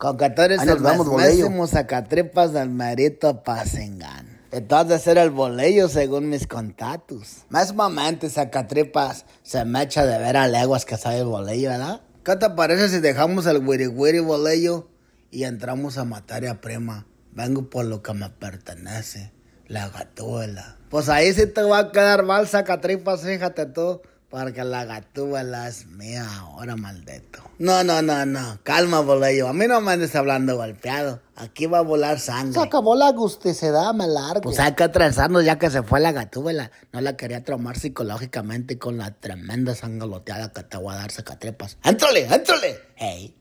Con zacatripas el vamos sacatrepas al Marito has de ser el bolello según mis contactos. Más Zacatripas, sacatrepas se me echa de ver a leguas que sabe el bolillo, ¿verdad? ¿Qué te parece si dejamos el wiri bolello y entramos a matar a prima. Vengo por lo que me pertenece, la gatuela. Pues ahí sí te va a quedar mal sacatripas, fíjate tú. Porque la gatúa las mía ahora, maldito. No, no, no, no. Calma, bolillo. A mí no me andes hablando golpeado. Aquí va a volar sangre. Se acabó la gusticidad, me largo. Pues hay que atrasarnos ya que se fue la gatúbela. No la quería traumar psicológicamente con la tremenda loteada que te voy a dar éntrale! ¡Ey!